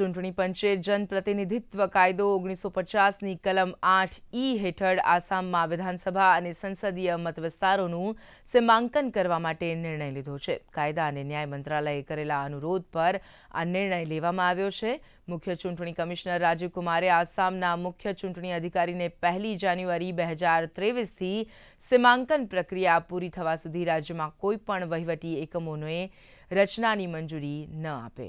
ચૂંટણી પંચે જનપ્રતિનિધિત્વ કાયદો ઓગણીસો પચાસની કલમ આઠ ઈ હેઠળ આસામમાં વિધાનસભા અને સંસદીય મત વિસ્તારોનું સીમાંકન કરવા માટે નિર્ણય લીધો છે કાયદા અને ન્યાય મંત્રાલયે કરેલા અનુરોધ પર આ નિર્ણય લેવામાં આવ્યો છે મુખ્ય ચૂંટણી કમિશનર રાજીવ આસામના મુખ્ય ચૂંટણી અધિકારીને પહેલી જાન્યુઆરી બે હજાર ત્રેવીસથી સીમાંકન પ્રક્રિયા પૂરી થવા સુધી રાજ્યમાં કોઈપણ વહીવટી એકમોને રચનાની મંજૂરી ન આપે